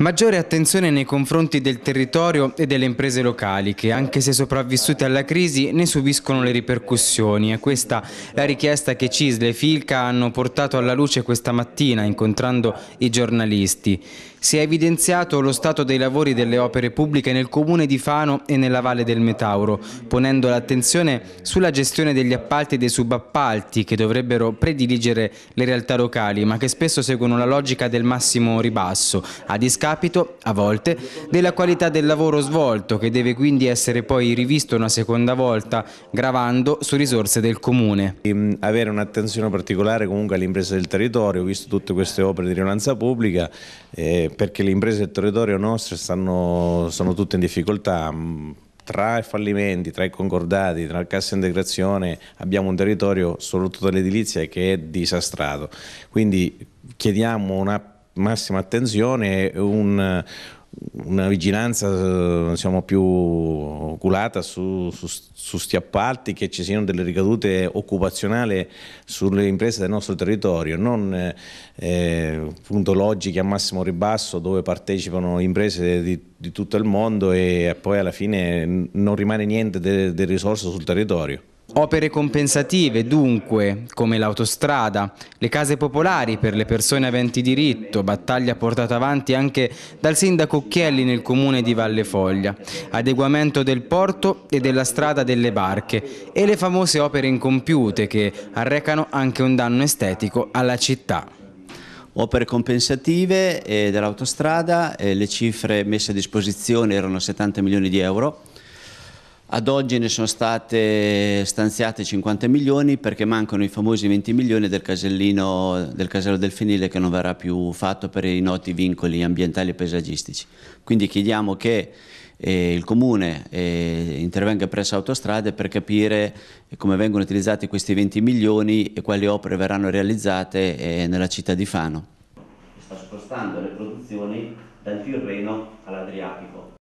Maggiore attenzione nei confronti del territorio e delle imprese locali che, anche se sopravvissute alla crisi, ne subiscono le ripercussioni. È questa la richiesta che CISLE e Filca hanno portato alla luce questa mattina incontrando i giornalisti. Si è evidenziato lo stato dei lavori delle opere pubbliche nel comune di Fano e nella Valle del Metauro, ponendo l'attenzione sulla gestione degli appalti e dei subappalti che dovrebbero prediligere le realtà locali, ma che spesso seguono la logica del massimo ribasso, a discapito discapito, a volte, della qualità del lavoro svolto che deve quindi essere poi rivisto una seconda volta, gravando su risorse del Comune. Ehm, avere un'attenzione particolare comunque all'impresa del territorio, visto tutte queste opere di rilevanza pubblica, eh, perché le imprese del territorio nostro stanno, sono tutte in difficoltà, mm, tra i fallimenti, tra i concordati, tra il cassa integrazione abbiamo un territorio, soprattutto dell'edilizia, che è disastrato. Quindi chiediamo una massima attenzione, un, una vigilanza diciamo, più oculata su, su, su sti appalti, che ci siano delle ricadute occupazionali sulle imprese del nostro territorio, non eh, eh logiche a massimo ribasso dove partecipano imprese di, di, tutto il mondo e poi alla fine non rimane niente delle de risorse sul territorio. Opere compensative, dunque, come l'autostrada, le case popolari per le persone aventi diritto, battaglia portata avanti anche dal sindaco Chielli nel comune di Valle Foglia, adeguamento del porto e della strada delle barche e le famose opere incompiute che arrecano anche un danno estetico alla città opere compensative eh, dell'autostrada, eh, le cifre messe a disposizione erano 70 milioni di euro, ad oggi ne sono state stanziate 50 milioni perché mancano i famosi 20 milioni del, del casello del Fenile che non verrà più fatto per i noti vincoli ambientali e paesaggistici. Quindi chiediamo che eh, il Comune eh, intervenga presso Autostrade per capire come vengono utilizzati questi 20 milioni e quali opere verranno realizzate eh, nella città di Fano. Sta spostando le produzioni dal Tirreno all'Adriatico.